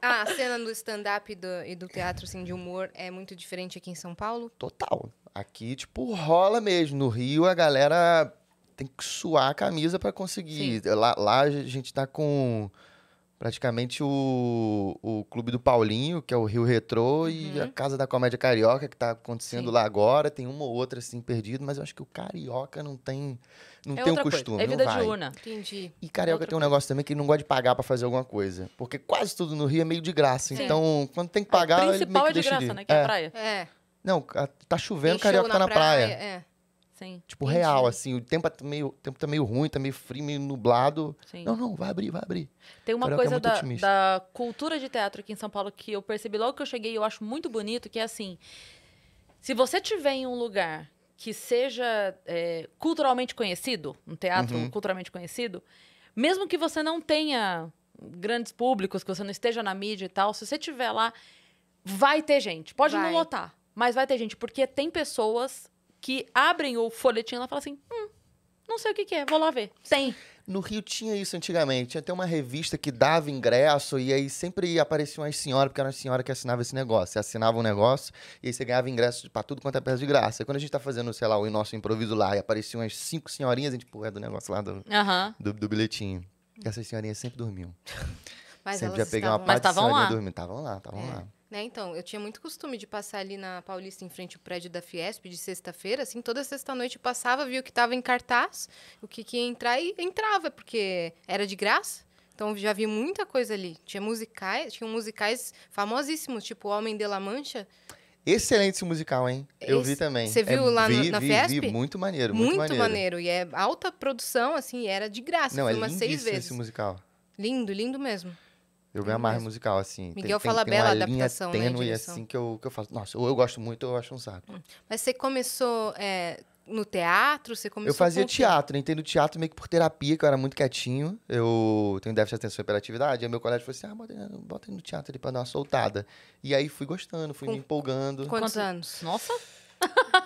Ah, a cena do stand-up e do, e do teatro assim, de humor é muito diferente aqui em São Paulo? Total. Aqui, tipo, rola mesmo. No Rio, a galera tem que suar a camisa para conseguir. Lá, lá, a gente tá com praticamente o, o Clube do Paulinho, que é o Rio Retrô, uhum. e a Casa da Comédia Carioca, que está acontecendo Sim. lá agora. Tem uma ou outra, assim, perdida, mas eu acho que o carioca não tem não é tem o um costume. Coisa. É vida diurna. Entendi. E carioca é tem um coisa. negócio também que ele não gosta de pagar para fazer alguma coisa. Porque quase tudo no Rio é meio de graça. Sim. Então, quando tem que pagar, o principal ele meio que é de graça, né? Que é, é praia. É. Não, tá chovendo, Tem carioca tá na, na praia. praia. É. Sim. Tipo, Entendi. real, assim. O tempo tá, meio, o tempo tá meio ruim, tá meio frio, meio nublado. Sim. Não, não, vai abrir, vai abrir. Tem uma é coisa é da, da cultura de teatro aqui em São Paulo que eu percebi logo que eu cheguei e eu acho muito bonito, que é assim... Se você tiver em um lugar que seja é, culturalmente conhecido, um teatro uhum. culturalmente conhecido, mesmo que você não tenha grandes públicos, que você não esteja na mídia e tal, se você tiver lá, vai ter gente. Pode vai. não lotar, mas vai ter gente, porque tem pessoas que abrem o folhetim e ela fala assim: hum, não sei o que, que é, vou lá ver. Tem. No Rio tinha isso antigamente. Tinha até uma revista que dava ingresso e aí sempre aparecia uma senhora, porque era uma senhora que assinava esse negócio. Você assinava um negócio e aí você ganhava ingresso para tudo quanto é peça de graça. E quando a gente tá fazendo, sei lá, o nosso improviso lá e apareciam umas cinco senhorinhas, a gente, pô, é do negócio lá do, do, do, bilhetinho. E essas senhorinhas sempre dormiam. Mas sempre já peguei estavam... uma parte de senhorinha Estavam lá, estavam é. lá. Né? Então, eu tinha muito costume de passar ali na Paulista, em frente ao prédio da Fiesp, de sexta-feira, assim, toda sexta-noite passava, via o que estava em cartaz, o que, que ia entrar e entrava, porque era de graça. Então já vi muita coisa ali. Tinha musicais, tinham musicais famosíssimos, tipo O Homem de La Mancha. Excelente esse musical, hein? Esse, eu vi também. Você é viu é, lá vi, na Fiesp? Vi, muito maneiro, muito, muito maneiro. maneiro. E é alta produção, assim, era de graça. Não, Foi é umas seis vezes. esse musical. Lindo, lindo mesmo. Eu ganho é mais musical, assim. Miguel tem, fala tem, bela tem uma adaptação, linha né, tênue, né, assim, que eu, que eu faço. Nossa, ou eu gosto muito ou eu acho um saco. Hum. Mas você começou é, no teatro? Você começou Eu fazia com teatro, entrei no teatro meio que por terapia, que eu era muito quietinho. Eu tenho déficit de atenção e hiperatividade. Aí meu colégio falou assim, ah, bota, no teatro ali pra dar uma soltada. E aí fui gostando, fui com... me empolgando. Quantos, anos? Nossa!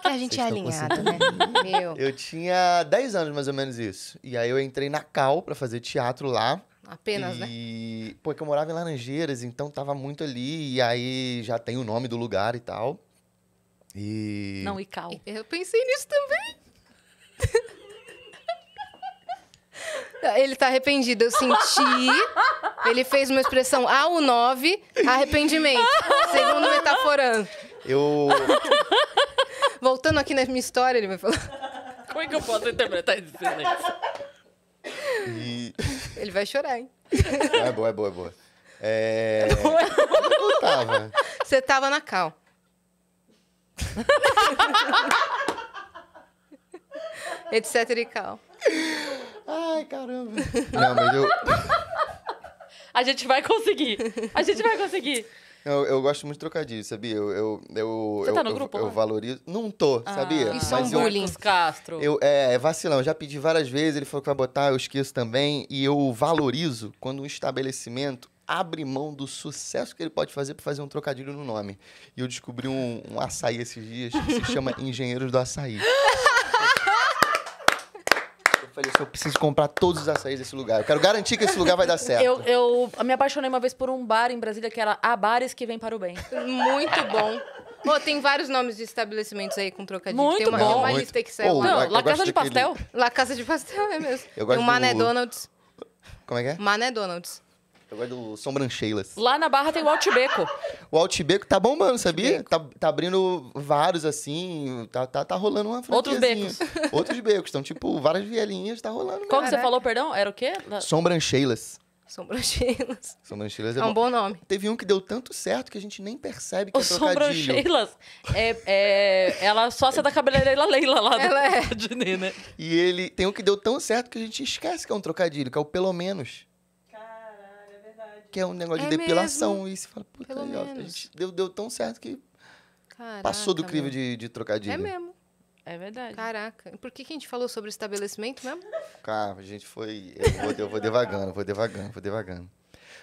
Que a gente Vocês é alinhado, né? Meu. Eu tinha 10 anos, mais ou menos, isso. E aí eu entrei na Cal pra fazer teatro lá apenas, né? e, né? Pô, é que eu morava em Laranjeiras, então tava muito ali, e aí já tem o nome do lugar e tal. E. Não, Ical. Eu pensei nisso também. Ele tá arrependido, eu senti. Ele fez uma expressão o 9 arrependimento. Segundo metaforando. Eu. Voltando aqui na minha história, ele vai falar. Como é que eu posso interpretar isso E... Ele vai chorar, hein? É boa, é boa, é boa. É... é eu tava. Você tava na cal. Etc e cal. Ai, caramba. Não, mas eu... A gente vai conseguir. A gente vai conseguir. Eu, eu, gosto muito de trocadilho, sabia? Eu, eu, eu, Você tá eu, tá no eu, grupo? Eu, eu valorizo. Não tô, ah, sabia? Isso é um bullying. Castro. Eu, é, é vacilão. Eu já pedi várias vezes, ele falou que vai botar, eu esqueço também. E eu valorizo quando um estabelecimento abre mão do sucesso que ele pode fazer para fazer um trocadilho no nome. E eu descobri um, um açaí esses dias que se chama Engenheiros do Açaí falei assim, eu preciso comprar todos os açaís desse lugar. Eu quero garantir que esse lugar vai dar certo. eu, eu me apaixonei uma vez por um bar em Brasília que era A Bares que Vem para o Bem. Muito bom. Pô, tem vários nomes de estabelecimentos aí com trocadilho. Muito tem uma, bom. uma lista que Não, La Casa de Pastel. La Casa de Pastel, é mesmo. Eu gosto o Mané do... Donuts. Como é que é? Mané Donuts. Eu gosto Sombrancheilas. Lá na Barra tem o Altibeco. O Altibeco tá bombando, sabia? Tá, tá, abrindo vários, assim, tá, tá, tá rolando uma Outros becos. Outros becos, então, tipo, várias vielinhas, tá rolando. Como você é. falou, perdão? Era o quê? Sombrancheilas. Sombrancheilas. Sombrancheilas é, é um bom. bom. nome. Teve um que deu tanto certo que a gente nem percebe que o é trocadilho. Sombrancheilas. É, é, ela é sócia da cabeleireira Leila lá ela do é. né? E ele tem um que deu tão certo que a gente esquece que é um trocadilho, que é o pelo menos que é um negócio é de depilação. Mesmo. E você fala, puta, aí, ó, a gente deu, deu tão certo que Caraca, passou do crivo de, de trocadilho. É mesmo. É verdade. Caraca. Por que, que a gente falou sobre estabelecimento mesmo? Cara, a gente foi. Eu vou, eu vou devagando, vou devagando, vou devagando.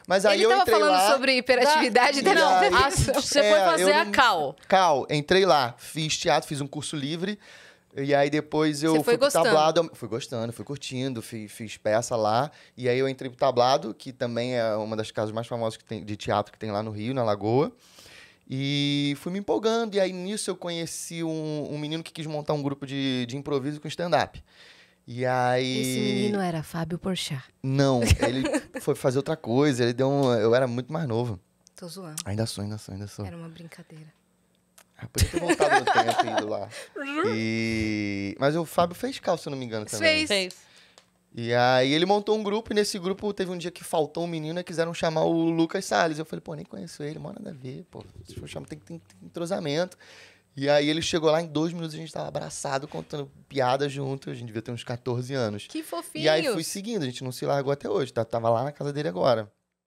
Mas aí Ele eu tava entrei falando lá, sobre hiperatividade da, não, aí, Você é, foi fazer a Cal. Cal, entrei lá, fiz teatro, fiz um curso livre. E aí depois eu fui pro gostando. tablado. Fui gostando, fui curtindo, fiz, fiz, peça lá. E aí eu entrei pro tablado, que também é uma das casas mais famosas tem, de teatro que tem lá no Rio, na Lagoa. E fui me empolgando. E aí nisso eu conheci um, um menino que quis montar um grupo de, de improviso com stand-up. E aí. Esse menino era Fábio Porchat. Não, ele foi fazer outra coisa. Ele deu um... Eu era muito mais novo. Tô zoando. Ainda sou, ainda sou, ainda sou. Era uma brincadeira. Eu ah, podia ter voltado no tempo indo lá. E... Mas o Fábio fez cal, se eu não me engano, também. Né? Fez. Fez. E aí ele montou um grupo, e nesse grupo teve um dia que faltou um menino e quiseram chamar o Lucas Salles. Eu falei, pô, nem conheço ele, mano, nada a ver, pô. Se for chamar, tem que ter entrosamento. E aí ele chegou lá, em dois minutos a gente tava abraçado, contando piadas junto. A gente devia ter uns 14 anos. Que fofinho. E aí fui seguindo, a gente não se largou até hoje, tá? Tava lá na casa dele agora.